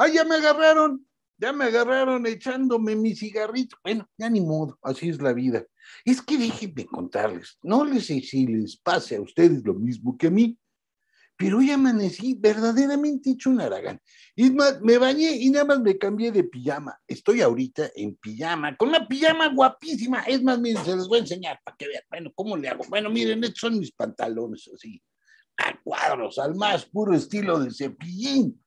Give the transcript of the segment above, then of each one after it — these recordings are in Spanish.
¡Ay, ya me agarraron! Ya me agarraron echándome mi cigarrito. Bueno, ya ni modo, así es la vida. Es que déjenme contarles, no les sé si les pase a ustedes lo mismo que a mí, pero hoy amanecí verdaderamente hecho un aragán. Y más, me bañé y nada más me cambié de pijama. Estoy ahorita en pijama, con una pijama guapísima. Es más, miren, se les voy a enseñar para que vean. Bueno, ¿cómo le hago? Bueno, miren, estos son mis pantalones así a cuadros, al más puro estilo de cepillín.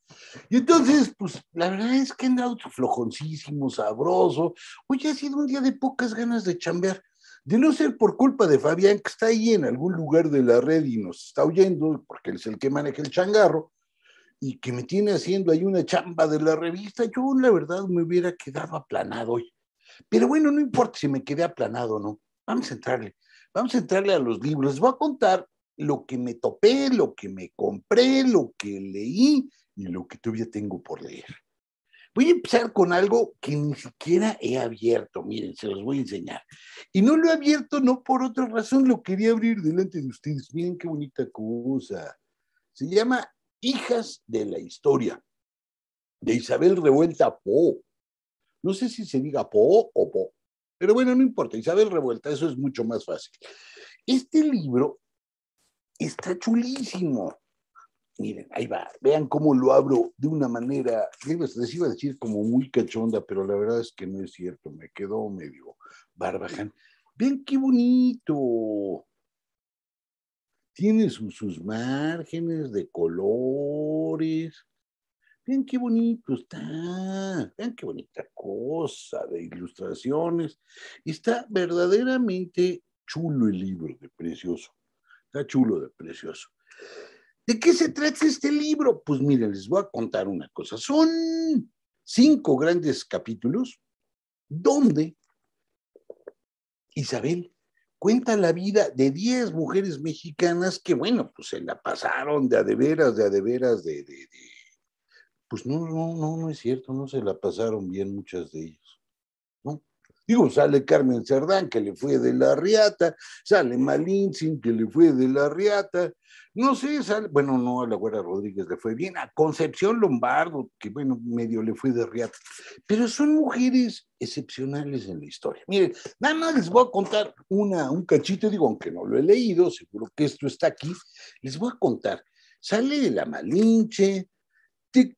Y entonces, pues la verdad es que he entrado flojoncísimo, sabroso. Hoy ha sido un día de pocas ganas de chambear. De no ser por culpa de Fabián, que está ahí en algún lugar de la red y nos está oyendo, porque él es el que maneja el changarro, y que me tiene haciendo ahí una chamba de la revista, yo la verdad me hubiera quedado aplanado hoy. Pero bueno, no importa si me quedé aplanado o no. Vamos a entrarle. Vamos a entrarle a los libros. Les voy a contar lo que me topé, lo que me compré, lo que leí y lo que todavía tengo por leer. Voy a empezar con algo que ni siquiera he abierto, miren, se los voy a enseñar. Y no lo he abierto, no por otra razón, lo quería abrir delante de ustedes. Miren qué bonita cosa. Se llama Hijas de la Historia, de Isabel Revuelta Po. No sé si se diga Po o Po, pero bueno, no importa, Isabel Revuelta, eso es mucho más fácil. Este libro Está chulísimo. Miren, ahí va. Vean cómo lo abro de una manera, les iba a decir como muy cachonda, pero la verdad es que no es cierto. Me quedó medio barbaján. Vean qué bonito. Tiene sus, márgenes de colores. Vean qué bonito está, vean qué bonita cosa de ilustraciones. Está verdaderamente chulo el libro, de precioso. Está chulo, precioso. ¿De qué se trata este libro? Pues miren, les voy a contar una cosa. Son cinco grandes capítulos donde Isabel cuenta la vida de diez mujeres mexicanas que, bueno, pues se la pasaron de a de veras, de a de veras, de, de... Pues no, no, no, no es cierto, no se la pasaron bien muchas de ellas. Digo, sale Carmen Cerdán, que le fue de la riata, sale Malinzin, que le fue de la riata, no sé, sale, bueno, no, a la güera Rodríguez le fue bien, a Concepción Lombardo, que bueno, medio le fue de riata, pero son mujeres excepcionales en la historia. Miren, nada más les voy a contar una, un cachito, digo, aunque no lo he leído, seguro que esto está aquí, les voy a contar. Sale de la Malinche, te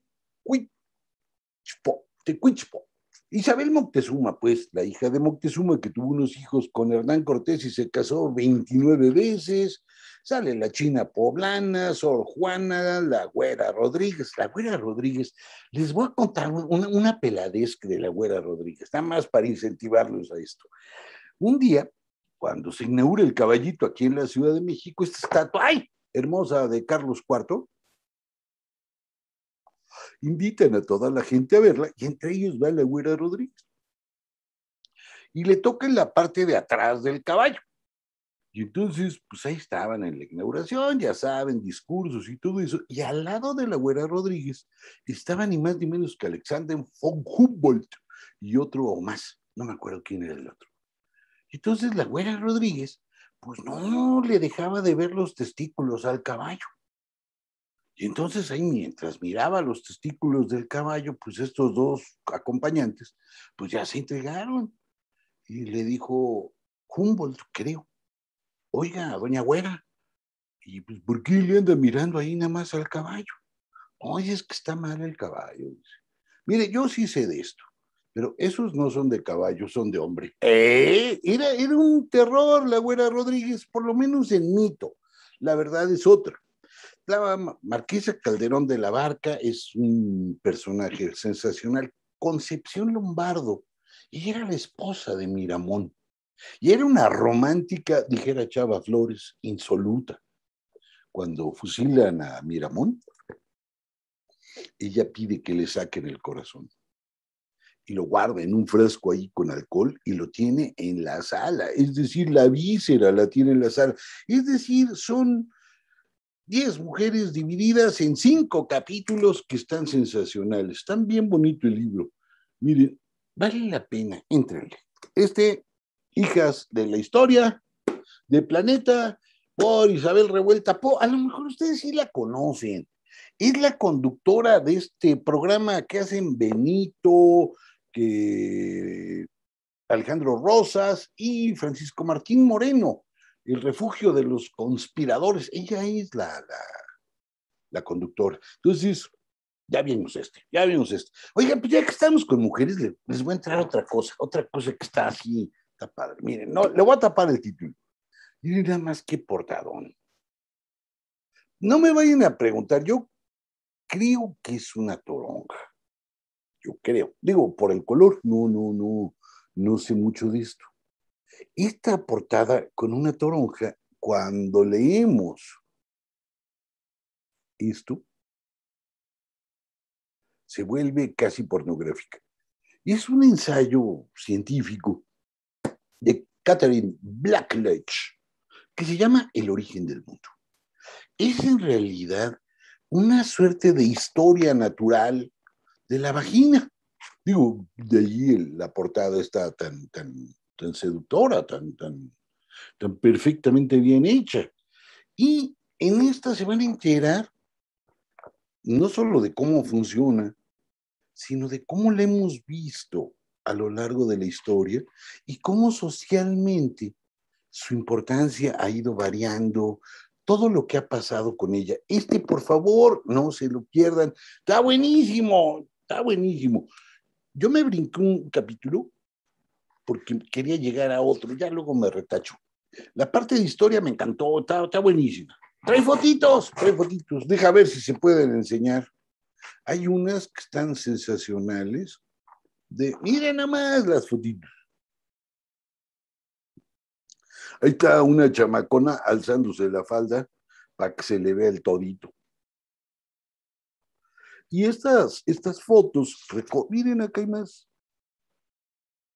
Tecuichpo, Isabel Moctezuma, pues, la hija de Moctezuma, que tuvo unos hijos con Hernán Cortés y se casó 29 veces, sale la China Poblana, Sor Juana, la Güera Rodríguez. La Güera Rodríguez, les voy a contar una, peladesca de la Güera Rodríguez, nada más para incentivarlos a esto. Un día, cuando se inaugura el caballito aquí en la Ciudad de México, esta estatua, ¡ay! hermosa de Carlos IV, invitan a toda la gente a verla y entre ellos va la güera Rodríguez. Y le tocan la parte de atrás del caballo. Y entonces, pues ahí estaban en la inauguración, ya saben, discursos y todo eso. Y al lado de la güera Rodríguez estaba ni más ni menos que Alexander von Humboldt y otro o más. No me acuerdo quién era el otro. Entonces la güera Rodríguez, pues no le dejaba de ver los testículos al caballo. Y entonces ahí mientras miraba los testículos del caballo, pues estos dos acompañantes, pues ya se entregaron. Y le dijo Humboldt, creo, oiga, doña Güera, ¿y pues por qué le anda mirando ahí nada más al caballo? Oye, es que está mal el caballo. Mire, yo sí sé de esto, pero esos no son de caballo, son de hombre. ¿Eh? Era, era un terror la Güera Rodríguez, por lo menos en mito. La verdad es otra la marquesa Calderón de la Barca es un personaje sensacional. Concepción Lombardo, y era la esposa de Miramón. Y era una romántica, dijera Chava Flores, insoluta. Cuando fusilan a Miramón, ella pide que le saquen el corazón. Y lo guarda en un frasco ahí con alcohol y lo tiene en la sala. Es decir, la víscera la tiene en la sala. Es decir, son Diez mujeres divididas en cinco capítulos que están sensacionales. Están bien bonito el libro. Miren, vale la pena, entrenle. Este, Hijas de la Historia, de Planeta, por Isabel Revuelta A lo mejor ustedes sí la conocen. Es la conductora de este programa que hacen Benito, que Alejandro Rosas y Francisco Martín Moreno el refugio de los conspiradores. Ella es la, la, conductora. Entonces, ya vimos este, ya vimos este. Oiga, pues ya que estamos con mujeres, les voy a entrar otra cosa, otra cosa que está así tapada. Miren, no, le voy a tapar el título. Miren nada más que portadón. No me vayan a preguntar, yo creo que es una toronja. Yo creo. Digo, por el color, no, no, no, no sé mucho de esto esta portada con una toronja, cuando leemos esto, se vuelve casi pornográfica. Y es un ensayo científico de Catherine Blackledge que se llama El origen del mundo. Es en realidad una suerte de historia natural de la vagina. Digo, de allí la portada está tan tan seductora, tan, tan, tan perfectamente bien hecha. Y en esta se van a enterar no solo de cómo funciona, sino de cómo la hemos visto a lo largo de la historia y cómo socialmente su importancia ha ido variando, todo lo que ha pasado con ella. Este, por favor, no se lo pierdan. Está buenísimo, está buenísimo. Yo me brinqué un capítulo porque quería llegar a otro, ya luego me retacho. La parte de historia me encantó, está, buenísima. Trae fotitos, trae fotitos, deja ver si se pueden enseñar. Hay unas que están sensacionales, de, miren nada más las fotitos. Ahí está una chamacona alzándose la falda para que se le vea el todito. Y estas, estas fotos, miren acá hay más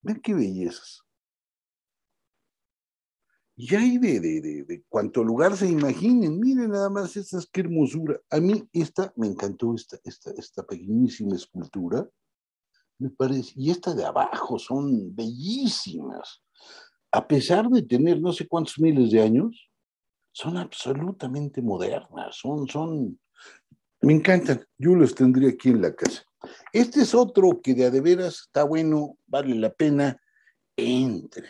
miren qué bellezas. Y hay de, de, cuanto lugar se imaginen. Miren nada más estas, qué hermosura. A mí esta, me encantó esta, esta, esta pequeñísima escultura. Me parece, y esta de abajo son bellísimas. A pesar de tener no sé cuántos miles de años, son absolutamente modernas, son, son, me encantan. Yo los tendría aquí en la casa. Este es otro que de a de veras está bueno, vale la pena, entre.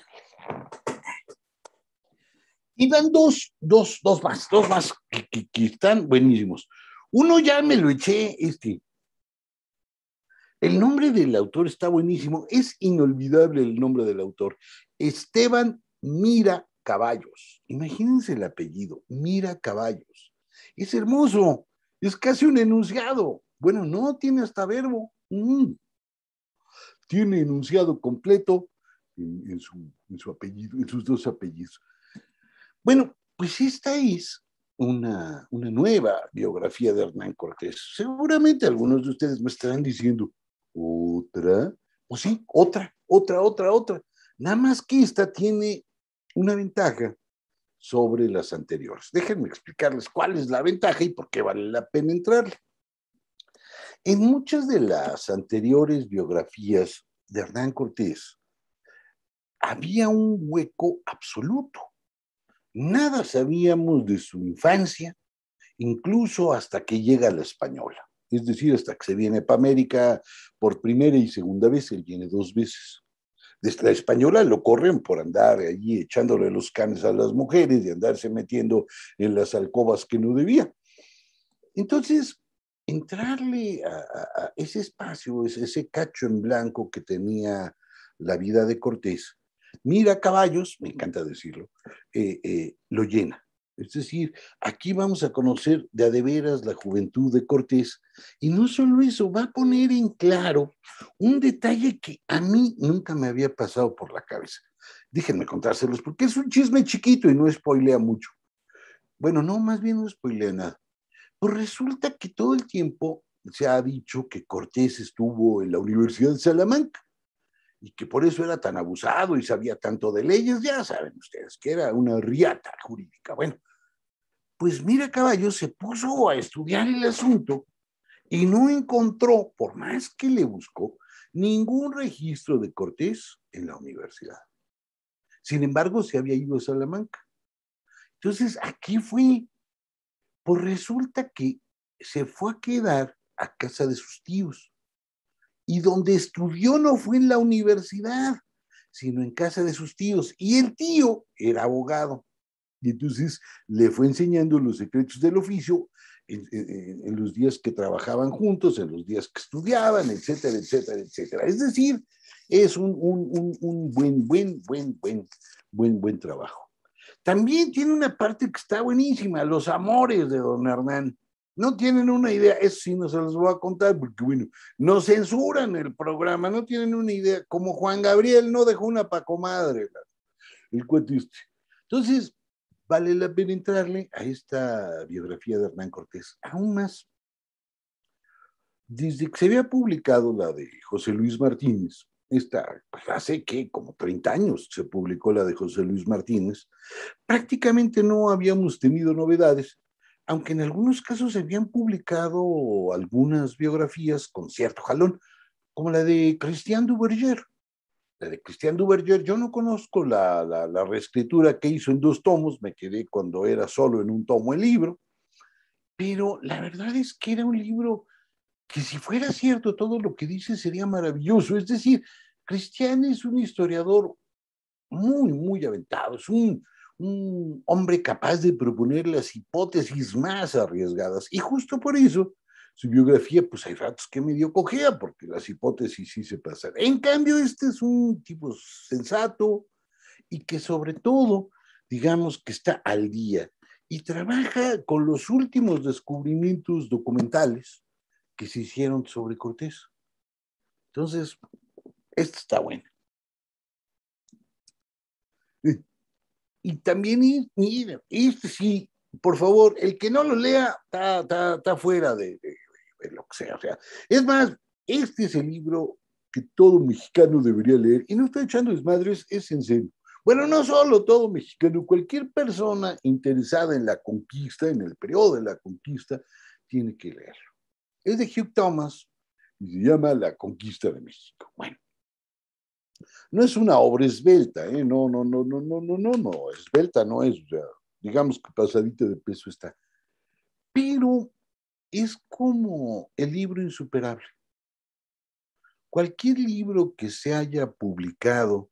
Y dan dos, dos, dos más, dos más que, están buenísimos. Uno ya me lo eché, este. El nombre del autor está buenísimo, es inolvidable el nombre del autor. Esteban Mira Caballos. Imagínense el apellido, Mira Caballos. Es hermoso, es casi un enunciado. Bueno, no, tiene hasta verbo. Mm. Tiene enunciado completo en, su, apellido, en sus dos apellidos. Bueno, pues esta es una, nueva biografía de Hernán Cortés. Seguramente algunos de ustedes me estarán diciendo, ¿otra? O pues sí, otra, otra, otra, otra. Nada más que esta tiene una ventaja sobre las anteriores. Déjenme explicarles cuál es la ventaja y por qué vale la pena entrarle. En muchas de las anteriores biografías de Hernán Cortés, había un hueco absoluto. Nada sabíamos de su infancia, incluso hasta que llega la española, es decir, hasta que se viene para América por primera y segunda vez, él viene dos veces. Desde la española lo corren por andar allí echándole los canes a las mujeres y andarse metiendo en las alcobas que no debía. Entonces, entrarle a, ese espacio, ese, cacho en blanco que tenía la vida de Cortés, mira caballos, me encanta decirlo, eh, eh, lo llena. Es decir, aquí vamos a conocer de a la juventud de Cortés. Y no solo eso, va a poner en claro un detalle que a mí nunca me había pasado por la cabeza. Déjenme contárselos porque es un chisme chiquito y no spoilea mucho. Bueno, no, más bien no spoilea nada. Pues resulta que todo el tiempo se ha dicho que Cortés estuvo en la Universidad de Salamanca y que por eso era tan abusado y sabía tanto de leyes, ya saben ustedes, que era una riata jurídica. Bueno, pues mira, caballo, se puso a estudiar el asunto y no encontró, por más que le buscó, ningún registro de Cortés en la universidad. Sin embargo, se había ido a Salamanca. Entonces, aquí fue pues resulta que se fue a quedar a casa de sus tíos. Y donde estudió no fue en la universidad, sino en casa de sus tíos. Y el tío era abogado. Y entonces le fue enseñando los secretos del oficio en, los días que trabajaban juntos, en los días que estudiaban, etcétera, etcétera, etcétera. Es decir, es un, un, un, un buen, buen, buen, buen, buen, buen trabajo. También tiene una parte que está buenísima, los amores de don Hernán. No tienen una idea, eso sí no se los voy a contar, porque bueno, no censuran el programa, no tienen una idea, como Juan Gabriel no dejó una pacomadre, el cuento este. Entonces, vale la pena entrarle a esta biografía de Hernán Cortés, aún más. Desde que se había publicado la de José Luis Martínez, esta, pues, hace que como 30 años se publicó la de José Luis Martínez, prácticamente no habíamos tenido novedades, aunque en algunos casos se habían publicado algunas biografías con cierto jalón, como la de Christian Duverger. La de Christian Duverger, yo no conozco la reescritura que hizo en dos tomos, me quedé cuando era solo en un tomo el libro, pero la verdad es que era un libro que si fuera cierto todo lo que dice sería maravilloso. Es decir, Cristian es un historiador muy, muy aventado, es un, hombre capaz de proponer las hipótesis más arriesgadas. Y justo por eso, su biografía, pues hay ratos que medio cojea, porque las hipótesis sí se pasan. En cambio, este es un tipo sensato y que sobre todo, digamos que está al día y trabaja con los últimos descubrimientos documentales que se hicieron sobre Cortés. Entonces, esto está bueno. Y también, y, este sí, por favor, el que no lo lea está, fuera de, lo que sea. sea. Es más, este es el libro que todo mexicano debería leer. Y no está echando desmadres, es en serio. Bueno, no solo todo mexicano, cualquier persona interesada en la conquista, en el periodo de la conquista, tiene que leerlo es de Hugh Thomas y se llama La Conquista de México. Bueno, no es una obra esbelta, ¿eh? no, no, no, no, no, no, no, no, esbelta no es, digamos que pasadita de peso está, pero es como el libro insuperable. Cualquier libro que se haya publicado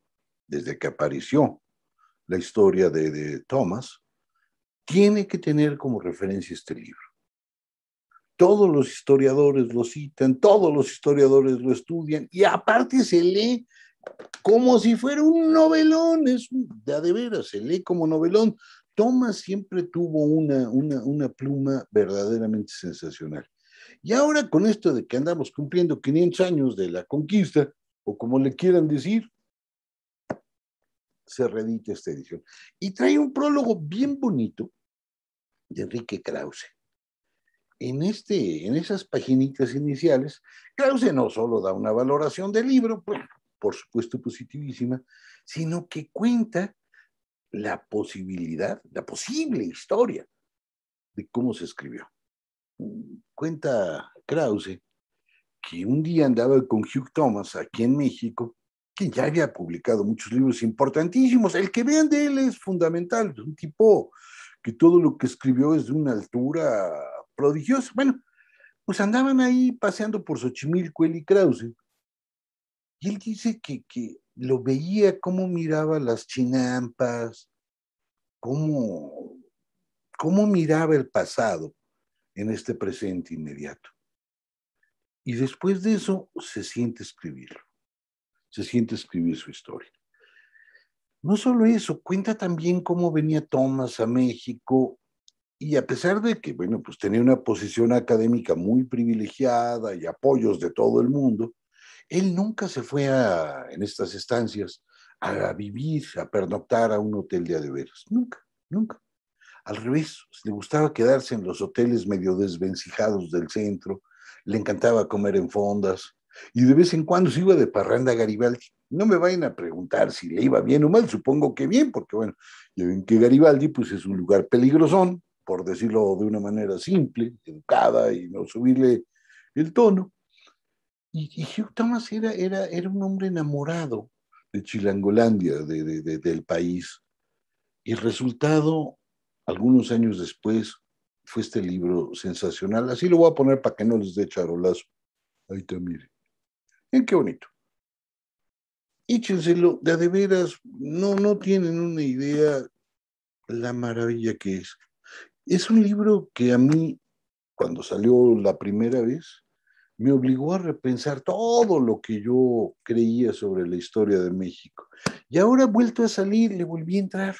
desde que apareció la historia de Thomas, tiene que tener como referencia este libro todos los historiadores lo citan, todos los historiadores lo estudian y aparte se lee como si fuera un novelón, es de, veras, se lee como novelón. Thomas siempre tuvo una, una pluma verdaderamente sensacional. Y ahora con esto de que andamos cumpliendo 500 años de la conquista, o como le quieran decir, se reedita esta edición. Y trae un prólogo bien bonito de Enrique Krause en, este, en esas paginitas iniciales, Krause no solo da una valoración del libro, pues, por supuesto positivísima, sino que cuenta la posibilidad, la posible historia de cómo se escribió. Cuenta Krause que un día andaba con Hugh Thomas aquí en México, que ya había publicado muchos libros importantísimos. El que vean de él es fundamental, es un tipo que todo lo que escribió es de una altura prodigioso. Bueno, pues andaban ahí paseando por Xochimilco él y Krause. Y él dice que, lo veía cómo miraba las chinampas, cómo, cómo miraba el pasado en este presente inmediato. Y después de eso se siente escribirlo, se siente escribir su historia. No solo eso, cuenta también cómo venía Thomas a México y a pesar de que, bueno, pues tenía una posición académica muy privilegiada y apoyos de todo el mundo, él nunca se fue a, en estas estancias a vivir, a pernoctar a un hotel de adeveras. Nunca, nunca. Al revés, le gustaba quedarse en los hoteles medio desvencijados del centro, le encantaba comer en fondas y de vez en cuando se iba de parranda a Garibaldi. No me vayan a preguntar si le iba bien o mal, supongo que bien, porque bueno, que Garibaldi pues es un lugar peligrosón, por decirlo de una manera simple, educada y no subirle el tono. Y, Hugh Thomas era, era, era un hombre enamorado de Chilangolandia, de, del país. Y el resultado, algunos años después, fue este libro sensacional. Así lo voy a poner para que no les dé charolazo. Ahí también. mire. Miren qué bonito. Échenselo, de, de veras, no, no tienen una idea la maravilla que es. Es un libro que a mí, cuando salió la primera vez, me obligó a repensar todo lo que yo creía sobre la historia de México. Y ahora vuelto a salir, le volví a entrar.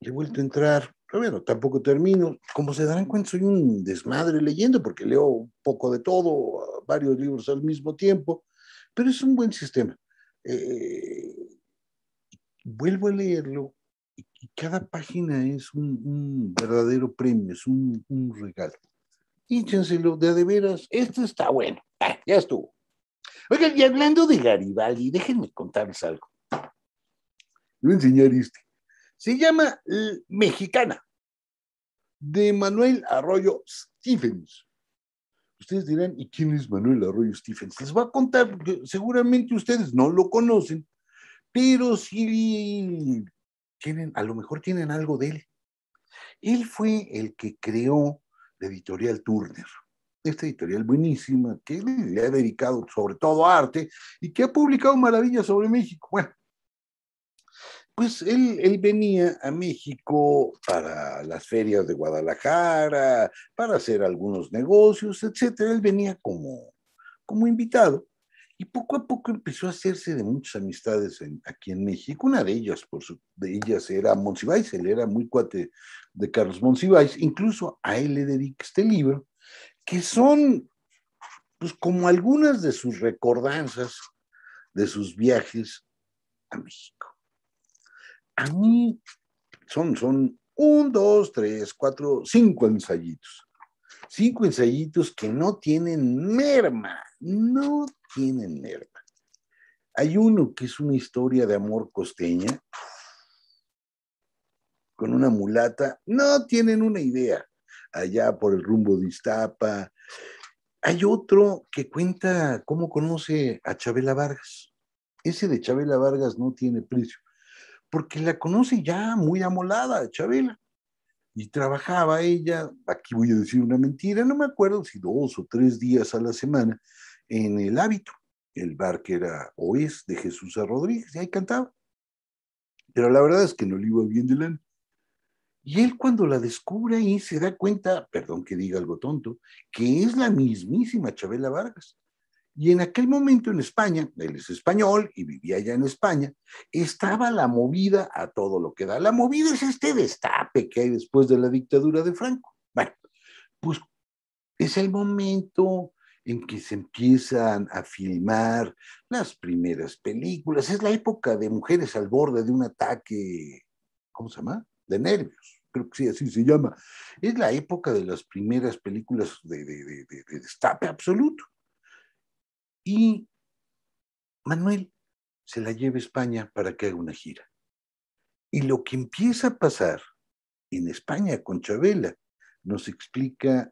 Le he vuelto a entrar. Pero bueno, tampoco termino. Como se darán cuenta, soy un desmadre leyendo porque leo un poco de todo, varios libros al mismo tiempo. Pero es un buen sistema. Eh, vuelvo a leerlo y cada página es un, verdadero premio, es un, regalo. Híchenselo de de veras, esto está bueno, ah, ya estuvo. Oigan, y hablando de Garibaldi, déjenme contarles algo. Le voy a enseñar Se llama Mexicana, de Manuel Arroyo Stephens. Ustedes dirán, ¿y quién es Manuel Arroyo Stephens? Les voy a contar, porque seguramente ustedes no lo conocen, pero si tienen, a lo mejor tienen algo de él. Él fue el que creó la editorial Turner, esta editorial buenísima que le ha dedicado sobre todo arte y que ha publicado maravillas sobre México. Bueno, pues él, él, venía a México para las ferias de Guadalajara, para hacer algunos negocios, etc. Él venía como, como invitado. Y poco a poco empezó a hacerse de muchas amistades aquí en México. Una de ellas, por su, de ellas era Monsiváis, él era muy cuate de Carlos Monsiváis. Incluso a él le dedica este libro, que son, pues, como algunas de sus recordanzas de sus viajes a México. A mí son, son un, dos, tres, cuatro, cinco ensayitos. Cinco ensayitos que no tienen merma, no tienen nerva. Hay uno que es una historia de amor costeña con una mulata. No tienen una idea. Allá por el rumbo de Iztapa. Hay otro que cuenta cómo conoce a Chabela Vargas. Ese de Chabela Vargas no tiene precio, porque la conoce ya muy amolada, Chabela. Y trabajaba ella, aquí voy a decir una mentira, no me acuerdo si dos o tres días a la semana, en el hábito, el bar que era o es de Jesús a Rodríguez, y ahí cantaba. Pero la verdad es que no le iba bien de Y él cuando la descubre y se da cuenta, perdón que diga algo tonto, que es la mismísima Chabela Vargas. Y en aquel momento en España, él es español y vivía allá en España, estaba la movida a todo lo que da. La movida es este destape que hay después de la dictadura de Franco. Bueno, pues es el momento en que se empiezan a filmar las primeras películas. Es la época de mujeres al borde de un ataque, ¿cómo se llama? De nervios, creo que sí, así se llama. Es la época de las primeras películas de, de, de, de destape absoluto. Y Manuel se la lleva a España para que haga una gira. Y lo que empieza a pasar en España con Chabela nos explica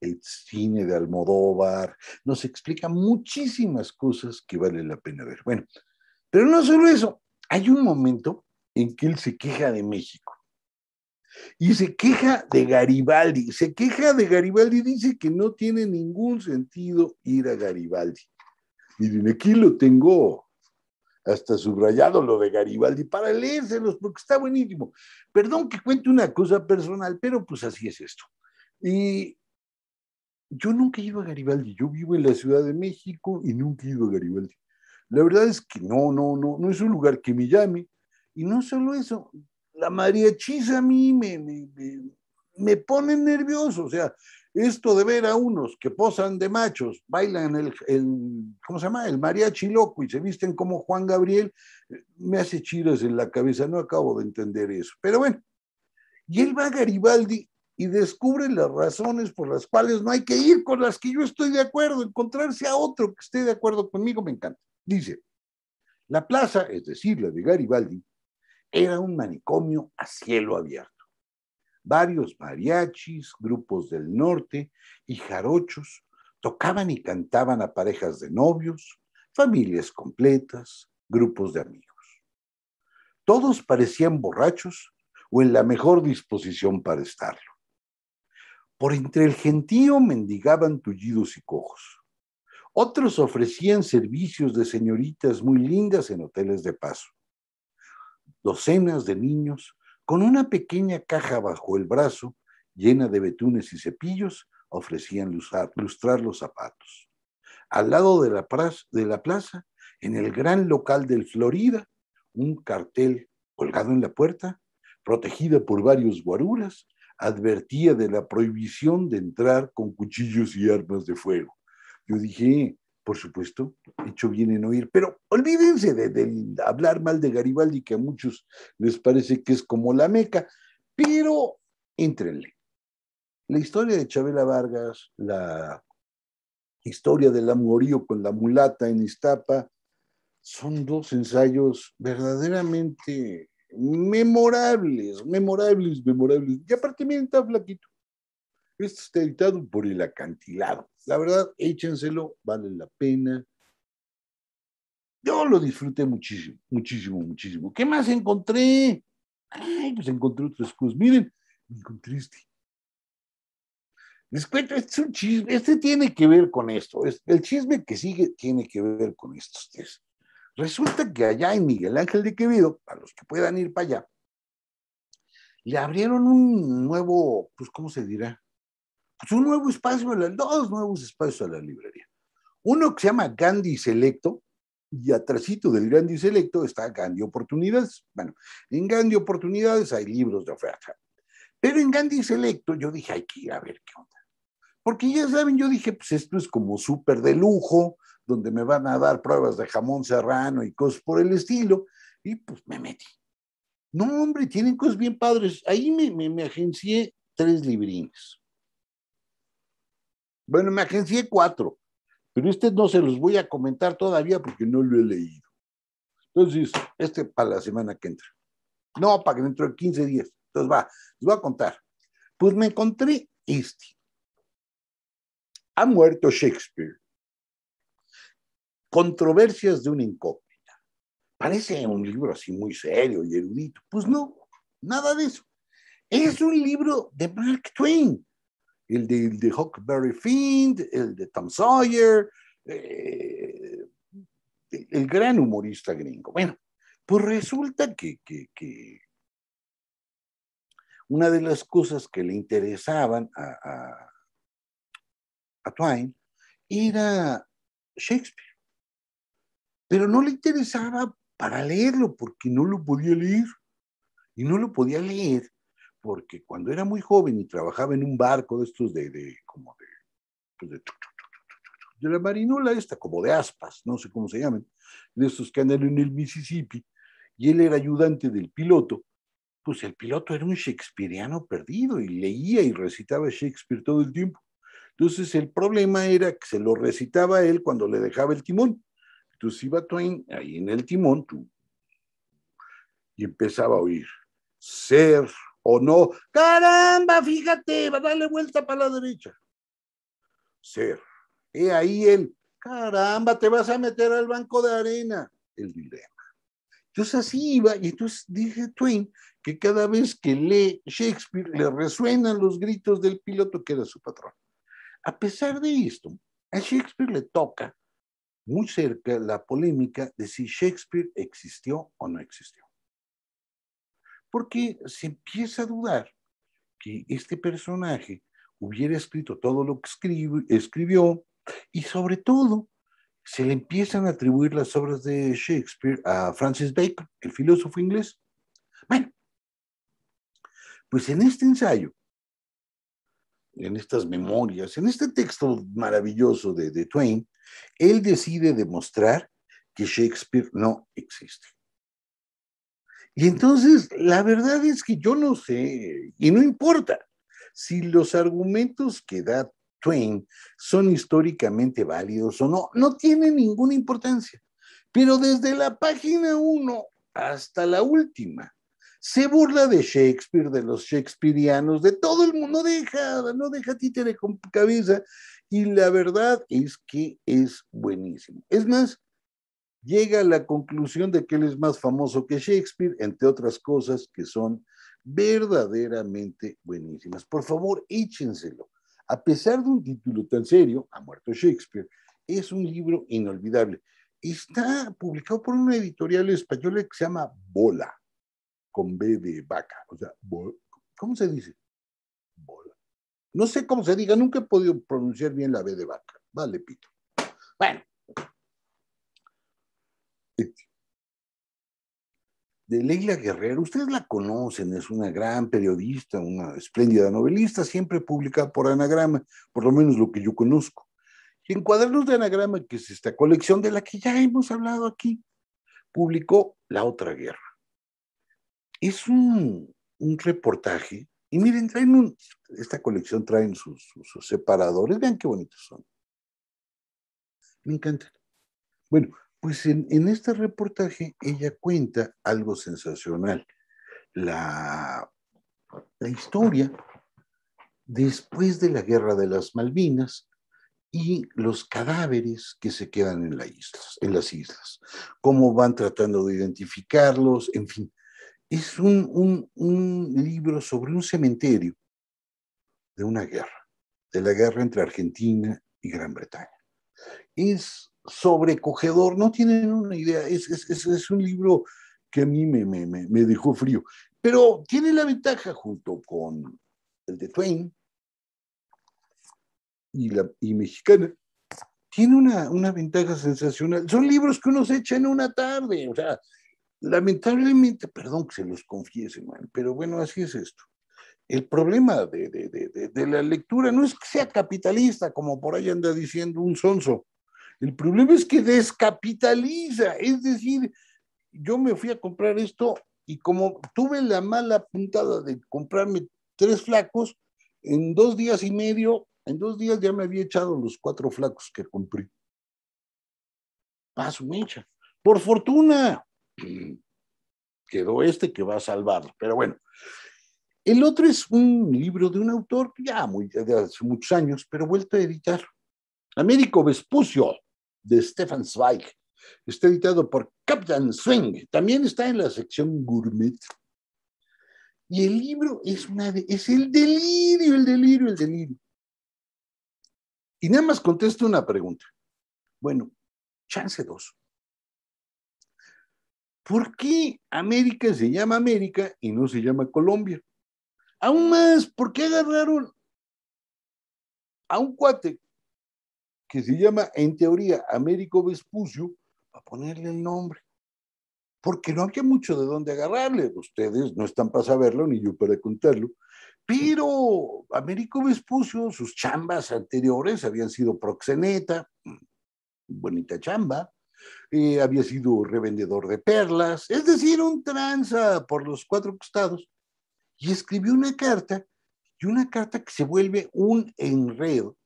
el cine de Almodóvar, nos explica muchísimas cosas que vale la pena ver. Bueno, pero no solo eso, hay un momento en que él se queja de México. Y se queja de Garibaldi, se queja de Garibaldi, y dice que no tiene ningún sentido ir a Garibaldi. Miren, aquí lo tengo hasta subrayado lo de Garibaldi para leérselos porque está buenísimo. Perdón que cuente una cosa personal, pero pues así es esto. Y yo nunca he ido a Garibaldi, yo vivo en la Ciudad de México y nunca he ido a Garibaldi. La verdad es que no, no, no, no es un lugar que me llame. Y no solo eso, la mariachis a mí me, me, me, pone nervioso. O sea, esto de ver a unos que posan de machos, bailan el, el, ¿cómo se llama? El mariachi loco y se visten como Juan Gabriel, me hace chiras en la cabeza, no acabo de entender eso. Pero bueno, y él va a Garibaldi y descubre las razones por las cuales no hay que ir con las que yo estoy de acuerdo, encontrarse a otro que esté de acuerdo conmigo me encanta. Dice, la plaza, es decir, la de Garibaldi, era un manicomio a cielo abierto. Varios mariachis, grupos del norte y jarochos tocaban y cantaban a parejas de novios, familias completas, grupos de amigos. Todos parecían borrachos o en la mejor disposición para estarlo. Por entre el gentío mendigaban tullidos y cojos. Otros ofrecían servicios de señoritas muy lindas en hoteles de paso. Docenas de niños, con una pequeña caja bajo el brazo, llena de betunes y cepillos, ofrecían lustrar, los zapatos. Al lado de la, plaza, de la plaza, en el gran local del Florida, un cartel colgado en la puerta, protegido por varios guaruras, advertía de la prohibición de entrar con cuchillos y armas de fuego. Yo dije, por supuesto, hecho bien en oír, pero olvídense de, hablar mal de Garibaldi, que a muchos les parece que es como la meca, pero entrenle. La historia de Chabela Vargas, la historia del amorío con la mulata en Iztapa, son dos ensayos verdaderamente memorables, memorables, memorables. Y aparte, miren, está flaquito. Esto está editado por el acantilado. La verdad, échenselo, vale la pena. Yo lo disfruté muchísimo, muchísimo, muchísimo. ¿Qué más encontré? Ay, pues encontré otro escudo, Miren, encontré este. Les cuento, este es un chisme, este tiene que ver con esto. El chisme que sigue tiene que ver con estos tres. Resulta que allá en Miguel Ángel de Quevedo, para los que puedan ir para allá, le abrieron un nuevo, pues, ¿cómo se dirá? Pues un nuevo espacio, dos nuevos espacios a la librería. Uno que se llama Gandhi Selecto, y atrásito del Gandhi Selecto está Gandhi Oportunidades. Bueno, en Gandhi Oportunidades hay libros de oferta. Pero en Gandhi Selecto yo dije, hay que ir a ver qué onda. Porque ya saben, yo dije, pues esto es como súper de lujo, donde me van a dar pruebas de jamón serrano y cosas por el estilo. Y pues me metí. No, hombre, tienen cosas bien padres. Ahí me, agencié tres librines. Bueno, me agencié cuatro, pero este no se los voy a comentar todavía porque no lo he leído. Entonces, este para la semana que entra. No, para que dentro de 15 días. Entonces va, les voy a contar. Pues me encontré este ha muerto Shakespeare. Controversias de una incógnita. Parece un libro así muy serio y erudito. Pues no, nada de eso. Es un libro de Mark Twain, el de, de Huckberry Finn, el de Tom Sawyer, eh, el gran humorista gringo. Bueno, pues resulta que, una de las cosas que le interesaban a Twain era Shakespeare. Pero no le interesaba para leerlo porque no lo podía leer. Y no lo podía leer porque cuando era muy joven y trabajaba en un barco de estos de, como de, pues de, la marinola esta, como de aspas, no sé cómo se llaman, de estos que andan en el Mississippi, y él era ayudante del piloto, pues el piloto era un shakespeareano perdido y leía y recitaba Shakespeare todo el tiempo. Entonces el problema era que se lo recitaba él cuando le dejaba el timón. Entonces iba Twain ahí en el timón tú, y empezaba a oír, ser o no, caramba, fíjate, va a darle vuelta para la derecha. Ser. He ahí él, caramba, te vas a meter al banco de arena. El dilema. Entonces así iba, y entonces dije Twain que cada vez que lee Shakespeare le resuenan los gritos del piloto que era su patrón. A pesar de esto, a Shakespeare le toca muy cerca la polémica de si Shakespeare existió o no existió. Porque se empieza a dudar que este personaje hubiera escrito todo lo que escribió, y sobre todo se le empiezan a atribuir las obras de Shakespeare a Francis Bacon, el filósofo inglés. Bueno, pues en este ensayo en estas memorias, en este texto maravilloso de, Twain, él decide demostrar que Shakespeare no existe. Y entonces, la verdad es que yo no sé, y no importa, si los argumentos que da Twain son históricamente válidos o no, no tiene ninguna importancia. Pero desde la página 1 hasta la última, se burla de Shakespeare, de los shakespearianos, de todo el mundo, no deja, no deja títere con cabeza. Y la verdad es que es buenísimo. Es más, llega a la conclusión de que él es más famoso que Shakespeare, entre otras cosas que son verdaderamente buenísimas. Por favor, échenselo. A pesar de un título tan serio, Ha muerto Shakespeare, es un libro inolvidable. Está publicado por una editorial española que se llama Bola con B de vaca. O sea, ¿cómo se dice? Bola. No sé cómo se diga, nunca he podido pronunciar bien la B de vaca. Vale, pito. Bueno. De Leila Guerrero, ustedes la conocen, es una gran periodista, una espléndida novelista, siempre publica por anagrama, por lo menos lo que yo conozco. Y en Cuadernos de Anagrama, que es esta colección de la que ya hemos hablado aquí, publicó La Otra Guerra es un, reportaje, y miren, traen un, esta colección traen sus, separadores, vean qué bonitos son. Me encantan. Bueno, pues en, este reportaje ella cuenta algo sensacional. La, historia después de la guerra de las Malvinas y los cadáveres que se quedan en, en las islas, cómo van tratando de identificarlos, en fin, es un, libro sobre un cementerio de una guerra, de la guerra entre Argentina y Gran Bretaña. Es sobrecogedor, no tienen una idea, es, es, un libro que a mí me, dejó frío, pero tiene la ventaja junto con el de Twain y, la, mexicana, tiene una, una ventaja sensacional. Son libros que uno se echa en una tarde, o sea, Lamentablemente, perdón que se los confiese, pero bueno, así es esto. El problema de, de, la lectura no es que sea capitalista, como por ahí anda diciendo un sonso. El problema es que descapitaliza. Es decir, yo me fui a comprar esto y como tuve la mala puntada de comprarme tres flacos, en dos días y medio, en dos días ya me había echado los cuatro flacos que compré. A su mecha. Por fortuna, quedó este que va a salvar Pero bueno, el otro es un libro de un autor ya muy, de hace muchos años, pero vuelto a editar. Américo Vespucio, de Stefan Zweig. Está editado por Captain Swing. También está en la sección gourmet. Y el libro es, una es el delirio, el delirio, el delirio. Y nada más contesto una pregunta. Bueno, chance dos. ¿por qué América se llama América y no se llama Colombia? Aún más, ¿por qué agarraron a un cuate que se llama, en teoría, Américo Vespucio, Para ponerle el nombre? Porque no hay mucho de dónde agarrarle. Ustedes no están para saberlo, ni yo para contarlo. Pero Américo Vespucio, sus chambas anteriores habían sido proxeneta, mm, bonita chamba, eh, había sido revendedor de perlas, es decir, un tranza por los cuatro costados, y escribió una carta, y una carta que se vuelve un enredo,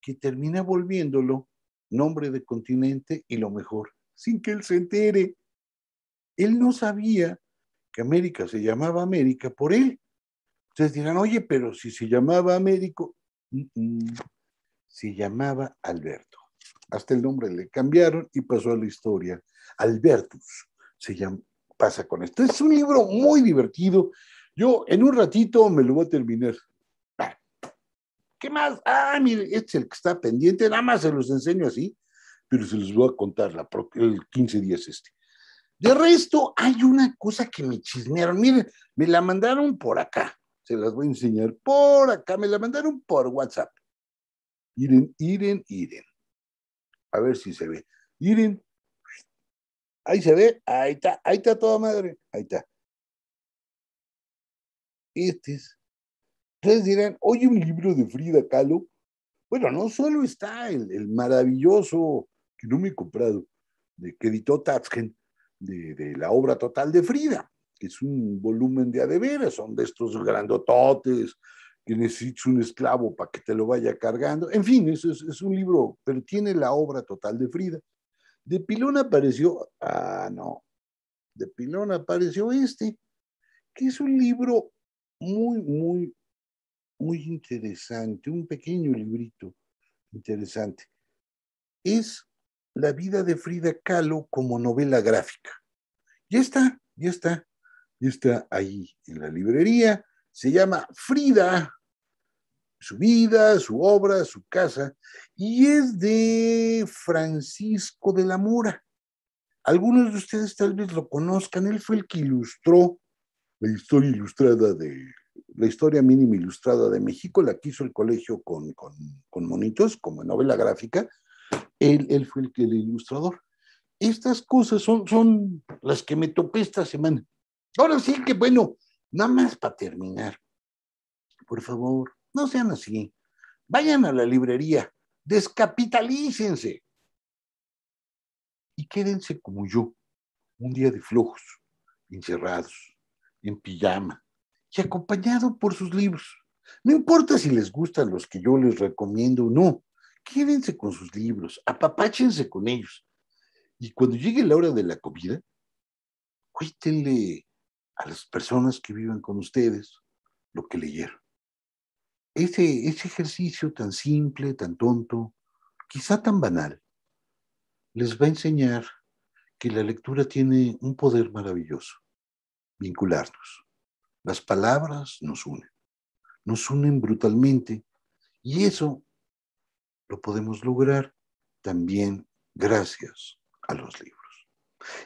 que termina volviéndolo nombre de continente y lo mejor, sin que él se entere. Él no sabía que América se llamaba América por él. Ustedes dirán, oye, pero si se llamaba Américo, mm, mm, se llamaba Alberto hasta el nombre le cambiaron y pasó a la historia. Albertus se llama, pasa con esto. Es un libro muy divertido. Yo en un ratito me lo voy a terminar. Ah, ¿Qué más? Ah, mire, este es el que está pendiente. Nada más se los enseño así, pero se los voy a contar la el 15 días este. De resto, hay una cosa que me chismearon. Miren, me la mandaron por acá. Se las voy a enseñar por acá. Me la mandaron por WhatsApp. Miren, miren, miren. A ver si se ve. Miren. ahí se ve, ahí está, ahí está toda madre, ahí está. Este es. Ustedes dirán, oye, un libro de Frida Kahlo. Bueno, no solo está el, maravilloso, que no me he comprado, de que editó de, de, la obra total de Frida, que es un volumen de adeveras, son de estos grandototes, que necesites un esclavo para que te lo vaya cargando. En fin, eso es, un libro, pero tiene la obra total de Frida. De Pilón apareció, ah, no, de Pilón apareció este, que es un libro muy, muy, muy interesante, un pequeño librito interesante. Es la vida de Frida Kahlo como novela gráfica. Ya está, ya está, ya está ahí en la librería. Se llama Frida, su vida, su obra, su casa, y es de Francisco de la Mora. Algunos de ustedes tal vez lo conozcan, él fue el que ilustró la historia ilustrada de la historia mínima ilustrada de México, la que hizo el colegio con, monitos, como novela gráfica, él, él fue el, el ilustrador. Estas cosas son, son las que me topé esta semana. Ahora sí que bueno, nada más para terminar. Por favor, no sean así. Vayan a la librería, descapitalícense y quédense como yo, un día de flojos, encerrados, en pijama y acompañado por sus libros. No importa si les gustan los que yo les recomiendo o no, quédense con sus libros, apapáchense con ellos. Y cuando llegue la hora de la comida, cuítenle a las personas que viven con ustedes lo que leyeron ese, ejercicio tan simple, tan tonto, quizá tan banal, les va a enseñar que la lectura tiene un poder maravilloso, vincularnos. Las palabras nos unen, nos unen brutalmente y eso lo podemos lograr también gracias a los libros.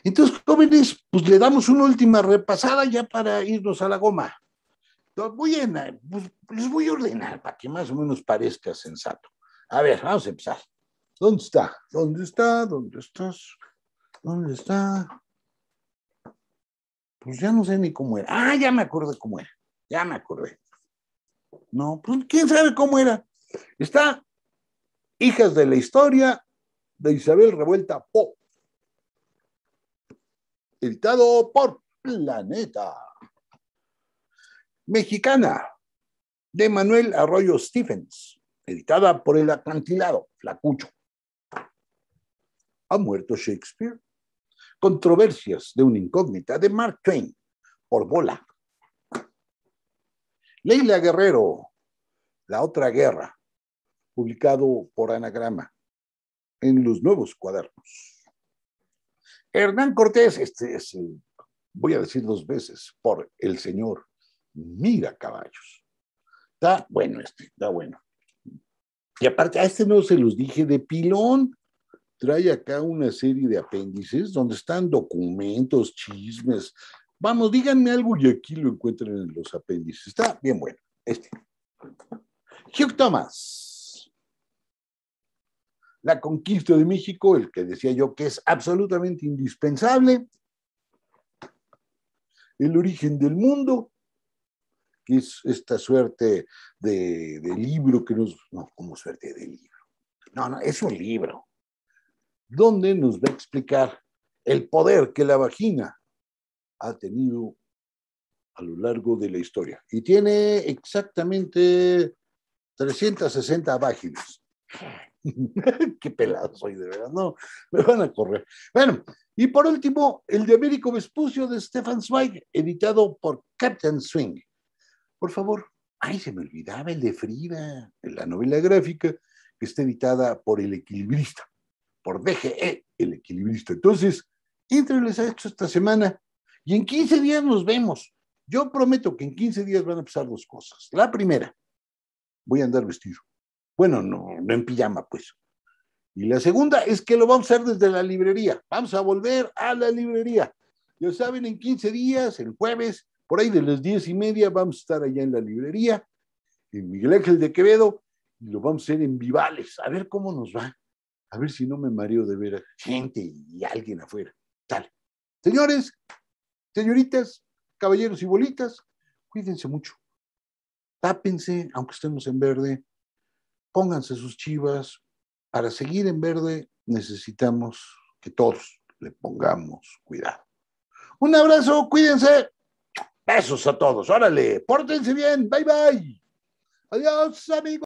Entonces, jóvenes, pues le damos una última repasada ya para irnos a la goma. Eh, pues, les voy a ordenar para que más o menos parezca sensato. A ver, vamos a empezar. ¿Dónde está? ¿Dónde está? ¿Dónde estás? ¿Dónde está? Pues ya no sé ni cómo era. Ah, ya me acordé cómo era. Ya me acordé. No, pues quién sabe cómo era. Está Hijas de la Historia de Isabel Revuelta Po. Editado por Planeta mexicana de Manuel Arroyo Stephens, editada por el acantilado Flacucho. Ha muerto Shakespeare. Controversias de una incógnita de Mark Twain por bola. Leila Guerrero, La otra guerra, publicado por Anagrama en los nuevos cuadernos. Hernán Cortés, este es, voy a decir dos veces, por el señor mira caballos. Está bueno este, está bueno. Y aparte, a este no se los dije de pilón. Trae acá una serie de apéndices donde están documentos, chismes. Vamos, díganme algo y aquí lo encuentran en los apéndices. Está bien bueno. Este. Hugh Thomas. La conquista de México, el que decía yo que es absolutamente indispensable. El origen del mundo, es esta suerte de, de libro que nos... No, como suerte de libro. No, no, es un libro. Donde nos va a explicar el poder que la vagina ha tenido a lo largo de la historia. Y tiene exactamente 360 páginas. Qué pelado soy, de verdad, no, me van a correr. Bueno, y por último, el de Américo Vespucio de Stefan Zweig, editado por Captain Swing. Por favor, ay, se me olvidaba el de Frida, la novela gráfica, que está editada por El Equilibrista, por DGE, El Equilibrista. Entonces, entrenles a esto esta semana y en 15 días nos vemos. Yo prometo que en 15 días van a pasar dos cosas. La primera, voy a andar vestido. Bueno, no, no en pijama, pues. Y la segunda es que lo vamos a hacer desde la librería. Vamos a volver a la librería. Ya saben, en 15 días, el jueves, por ahí de las diez y media vamos a estar allá en la librería, en Miguel Ángel de Quevedo, y lo vamos a hacer en Vivales, a ver cómo nos va, a ver si no me mareo de ver a gente y alguien afuera. Tal. Señores, señoritas, caballeros y bolitas, cuídense mucho. Tápense, aunque estemos en verde, pónganse sus chivas. Para seguir en verde necesitamos que todos le pongamos cuidado. Un abrazo, cuídense. Besos a todos. Órale, pórtense bien. Bye bye. Adiós, amigos.